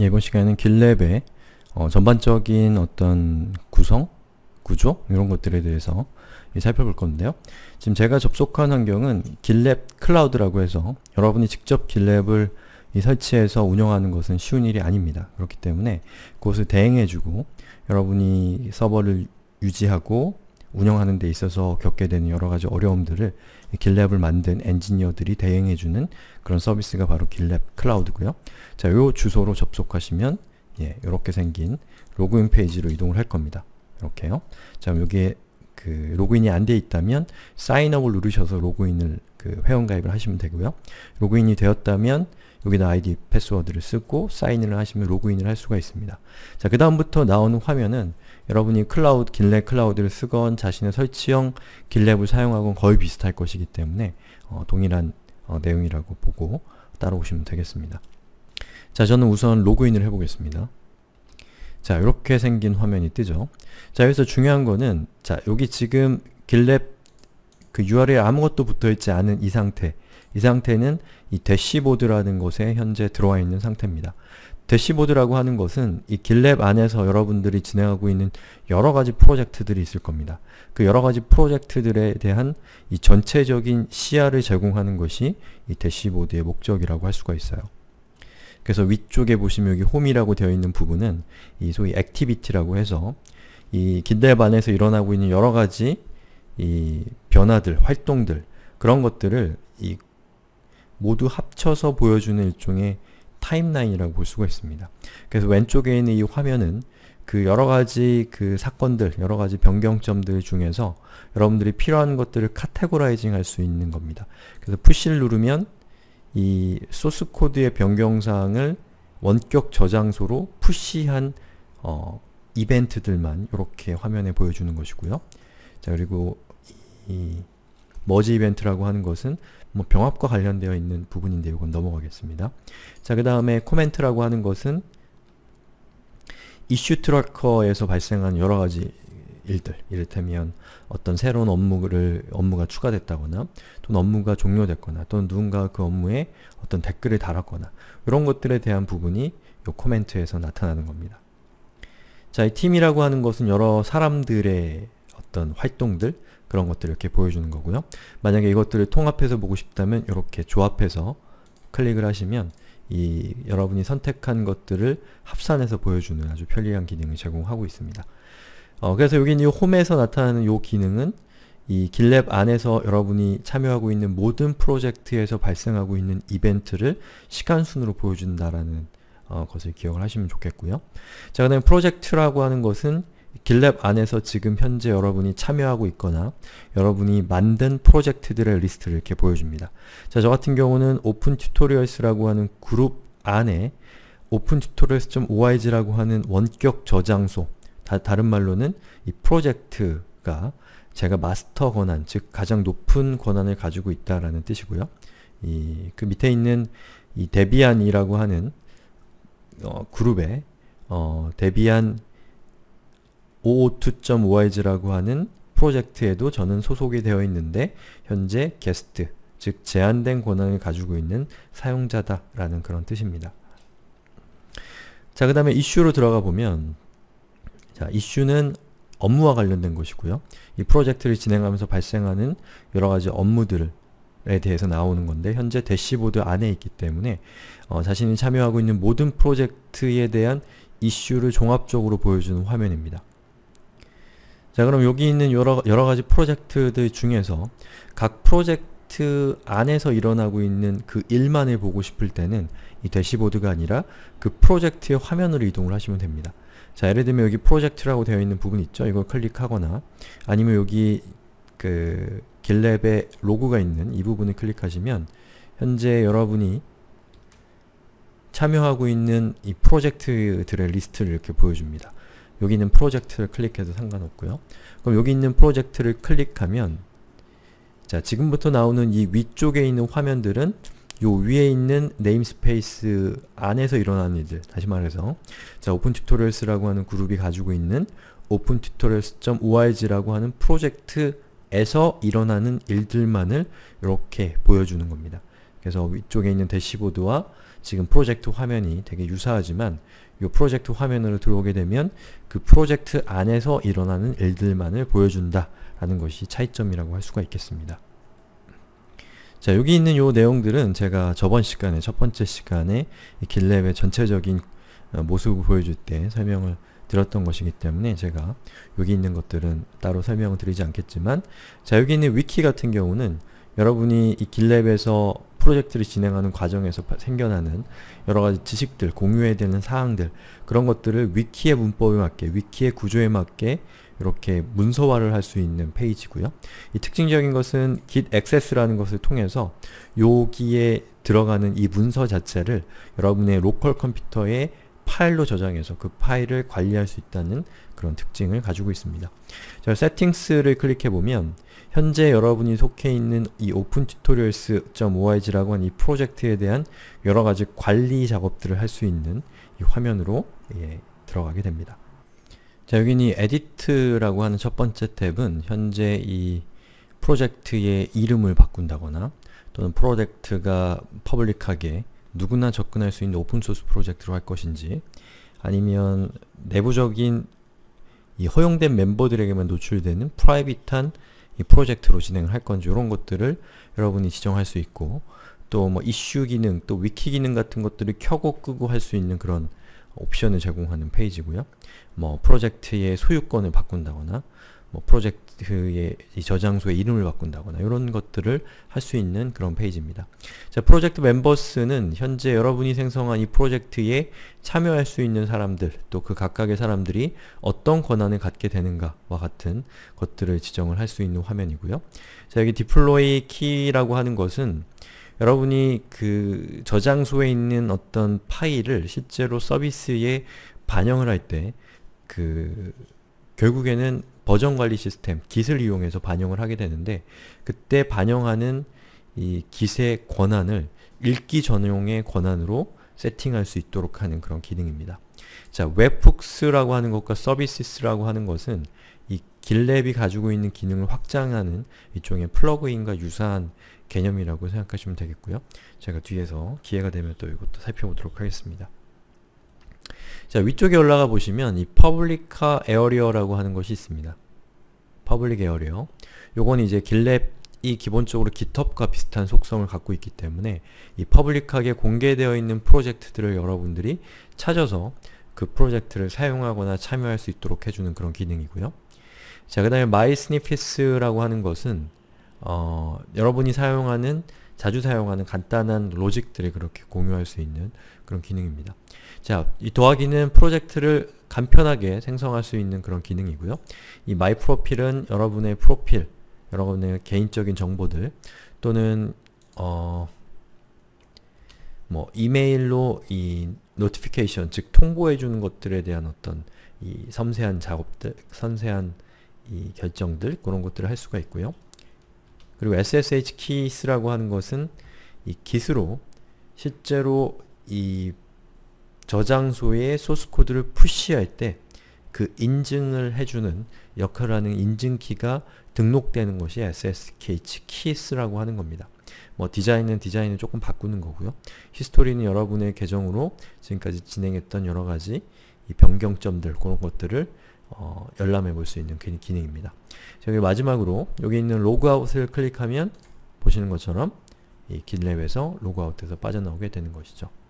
예, 이번 시간에는 길랩의 어, 전반적인 어떤 구성, 구조 이런 것들에 대해서 살펴볼 건데요. 지금 제가 접속한 환경은 길랩 클라우드라고 해서 여러분이 직접 길랩을 설치해서 운영하는 것은 쉬운 일이 아닙니다. 그렇기 때문에 그것을 대행해주고 여러분이 서버를 유지하고 운영하는 데 있어서 겪게 되는 여러 가지 어려움들을 길랩을 만든 엔지니어들이 대행해주는 그런 서비스가 바로 길랩 클라우드고요. 자, 요 주소로 접속하시면 예, 이렇게 생긴 로그인 페이지로 이동을 할 겁니다. 이렇게요. 자, 여기에 그 로그인이 안 돼 있다면 사인업을 누르셔서 로그인을 그 회원가입을 하시면 되고요. 로그인이 되었다면 여기다 아이디 패스워드를 쓰고 사인을 하시면 로그인을 할 수가 있습니다. 자, 그 다음부터 나오는 화면은 여러분이 클라우드, 길랩 클라우드를 쓰건 자신의 설치형 길랩을 사용하건 거의 비슷할 것이기 때문에 어, 동일한 어, 내용이라고 보고 따라오시면 되겠습니다. 자, 저는 우선 로그인을 해보겠습니다. 자, 이렇게 생긴 화면이 뜨죠. 자, 여기서 중요한 거는 자, 여기 지금 길랩 그 URL에 아무것도 붙어있지 않은 이 상태 이 상태는 이 대시보드라는 곳에 현재 들어와 있는 상태입니다. 대시보드라고 하는 것은 이 길랩 안에서 여러분들이 진행하고 있는 여러 가지 프로젝트들이 있을 겁니다. 그 여러 가지 프로젝트들에 대한 이 전체적인 시야를 제공하는 것이 이 대시보드의 목적이라고 할 수가 있어요. 그래서 위쪽에 보시면 여기 홈이라고 되어 있는 부분은 이 소위 액티비티라고 해서 이 길랩 안에서 일어나고 있는 여러 가지 이 변화들, 활동들 그런 것들을 이 모두 합쳐서 보여주는 일종의 타임라인이라고 볼 수가 있습니다. 그래서 왼쪽에 있는 이 화면은 그 여러가지 그 사건들, 여러가지 변경점들 중에서 여러분들이 필요한 것들을 카테고라이징 할 수 있는 겁니다. 그래서 푸시를 누르면 이 소스 코드의 변경사항을 원격 저장소로 푸시한 어, 이벤트들만 이렇게 화면에 보여주는 것이고요. 자 그리고 이 머지 이벤트라고 하는 것은 뭐 병합과 관련되어 있는 부분인데 이건 넘어가겠습니다. 자, 그 다음에 코멘트라고 하는 것은 이슈 트래커에서 발생한 여러 가지 일들, 이를테면 어떤 새로운 업무를, 업무가 추가됐다거나 또는 업무가 종료됐거나 또는 누군가 그 업무에 어떤 댓글을 달았거나 이런 것들에 대한 부분이 이 코멘트에서 나타나는 겁니다. 자, 이 팀이라고 하는 것은 여러 사람들의 어떤 활동들, 그런 것들을 이렇게 보여주는 거고요. 만약에 이것들을 통합해서 보고 싶다면 이렇게 조합해서 클릭을 하시면 이 여러분이 선택한 것들을 합산해서 보여주는 아주 편리한 기능을 제공하고 있습니다. 어, 그래서 여기 이 홈에서 나타나는 이 기능은 이 길랩 안에서 여러분이 참여하고 있는 모든 프로젝트에서 발생하고 있는 이벤트를 시간순으로 보여준다라는 어, 것을 기억을 하시면 좋겠고요. 자, 그 다음에 프로젝트라고 하는 것은 길랩 안에서 지금 현재 여러분이 참여하고 있거나 여러분이 만든 프로젝트들의 리스트를 이렇게 보여줍니다. 자, 저 같은 경우는 오픈 튜토리얼스라고 하는 그룹 안에 오픈 튜토리얼스.org라고 하는 원격 저장소 다, 다른 말로는 이 프로젝트가 제가 마스터 권한, 즉 가장 높은 권한을 가지고 있다라는 뜻이고요. 이 그 밑에 있는 이 데비안이라고 하는 어, 그룹에 어, 데비안 o 5 2 o r 라고 하는 프로젝트에도 저는 소속이 되어 있는데 현재 게스트, 즉 제한된 권한을 가지고 있는 사용자다 라는 그런 뜻입니다. 자, 그 다음에 이슈로 들어가 보면 자, 이슈는 업무와 관련된 것이고요. 이 프로젝트를 진행하면서 발생하는 여러가지 업무들에 대해서 나오는 건데 현재 대시보드 안에 있기 때문에 어, 자신이 참여하고 있는 모든 프로젝트에 대한 이슈를 종합적으로 보여주는 화면입니다. 자 그럼 여기 있는 여러, 여러 가지 프로젝트들 중에서 각 프로젝트 안에서 일어나고 있는 그 일만을 보고 싶을 때는 이 대시보드가 아니라 그 프로젝트의 화면으로 이동을 하시면 됩니다. 자 예를 들면 여기 프로젝트라고 되어 있는 부분 있죠? 이걸 클릭하거나 아니면 여기 그 길랩의 로그가 있는 이 부분을 클릭하시면 현재 여러분이 참여하고 있는 이 프로젝트들의 리스트를 이렇게 보여줍니다. 여기 있는 프로젝트를 클릭해도 상관없고요. 그럼 여기 있는 프로젝트를 클릭하면 자 지금부터 나오는 이 위쪽에 있는 화면들은 요 위에 있는 네임스페이스 안에서 일어나는 일들 다시 말해서 자 오픈 튜토리얼스라고 하는 그룹이 가지고 있는 오픈 튜토리얼스.org라고 하는 프로젝트에서 일어나는 일들만을 이렇게 보여주는 겁니다. 그래서 위쪽에 있는 대시보드와 지금 프로젝트 화면이 되게 유사하지만 이 프로젝트 화면으로 들어오게 되면 그 프로젝트 안에서 일어나는 일들만을 보여준다라는 것이 차이점이라고 할 수가 있겠습니다. 자 여기 있는 요 내용들은 제가 저번 시간에 첫 번째 시간에 길랩의 전체적인 어, 모습을 보여줄 때 설명을 들었던 것이기 때문에 제가 여기 있는 것들은 따로 설명을 드리지 않겠지만 자 여기 있는 위키 같은 경우는 여러분이 이 길랩에서 프로젝트를 진행하는 과정에서 생겨나는 여러가지 지식들, 공유해야 되는 사항들 그런 것들을 위키의 문법에 맞게, 위키의 구조에 맞게 이렇게 문서화를 할 수 있는 페이지고요. 이 특징적인 것은 git access라는 것을 통해서 여기에 들어가는 이 문서 자체를 여러분의 로컬 컴퓨터에 파일로 저장해서 그 파일을 관리할 수 있다는 그런 특징을 가지고 있습니다. 자, 세팅스를 클릭해보면 현재 여러분이 속해 있는 이 opentutorials.org라고 한이 프로젝트에 대한 여러가지 관리 작업들을 할 수 있는 이 화면으로 예, 들어가게 됩니다. 자, 여기는 edit라고 하는 첫 번째 탭은 현재 이 프로젝트의 이름을 바꾼다거나 또는 프로젝트가 퍼블릭하게 누구나 접근할 수 있는 오픈소스 프로젝트로 할 것인지 아니면 내부적인 이 허용된 멤버들에게만 노출되는 프라이빗한 이 프로젝트로 진행을 할 건지 이런 것들을 여러분이 지정할 수 있고 또 뭐 이슈 기능, 또 위키 기능 같은 것들을 켜고 끄고 할 수 있는 그런 옵션을 제공하는 페이지고요. 뭐 프로젝트의 소유권을 바꾼다거나 뭐 프로젝트의 저장소의 이름을 바꾼다거나 이런 것들을 할 수 있는 그런 페이지입니다. 자, 프로젝트 멤버스는 현재 여러분이 생성한 이 프로젝트에 참여할 수 있는 사람들, 또 그 각각의 사람들이 어떤 권한을 갖게 되는가와 같은 것들을 지정을 할 수 있는 화면이고요. 자, 여기 디플로이 키라고 하는 것은 여러분이 그 저장소에 있는 어떤 파일을 실제로 서비스에 반영을 할때그 결국에는 버전 관리 시스템, 깃을 이용해서 반영을 하게 되는데 그때 반영하는 이 깃의 권한을 읽기 전용의 권한으로 세팅할 수 있도록 하는 그런 기능입니다. 자, 웹훅스라고 하는 것과 서비스라고 하는 것은 이 길랩이 가지고 있는 기능을 확장하는 일종의 플러그인과 유사한 개념이라고 생각하시면 되겠고요. 제가 뒤에서 기회가 되면 또 이것도 살펴보도록 하겠습니다. 자 위쪽에 올라가 보시면 이 퍼블리카 에어리어라고 하는 것이 있습니다. 퍼블릭 에어리어 요건 이제 길랩이 기본적으로 깃헙과 비슷한 속성을 갖고 있기 때문에 이 퍼블릭하게 공개되어 있는 프로젝트들을 여러분들이 찾아서 그 프로젝트를 사용하거나 참여할 수 있도록 해주는 그런 기능이고요. 자, 그 다음에 MySniffis라고 하는 것은 어, 여러분이 사용하는 자주 사용하는 간단한 로직들을 그렇게 공유할 수 있는 그런 기능입니다. 자, 이 도하기는 프로젝트를 간편하게 생성할 수 있는 그런 기능이고요. 이 마이 프로필은 여러분의 프로필, 여러분의 개인적인 정보들 또는 어, 뭐 이메일로 이 노티피케이션, 즉 통보해 주는 것들에 대한 어떤 이 섬세한 작업들, 섬세한 이 결정들 그런 것들을 할 수가 있고요. 그리고 SSH 키스라고 하는 것은 이 기스로 실제로 이 저장소에 소스 코드를 푸시할 때 그 인증을 해주는 역할 하는 인증키가 등록되는 것이 SSH 키스라고 하는 겁니다. 뭐 디자인은 디자인을 조금 바꾸는 거고요. 히스토리는 여러분의 계정으로 지금까지 진행했던 여러 가지 변경점들 그런 것들을 어, 열람해 볼 수 있는 기능입니다. 여기 마지막으로 여기 있는 로그아웃을 클릭하면 보시는 것처럼 이 길랩에서 로그아웃에서 빠져나오게 되는 것이죠.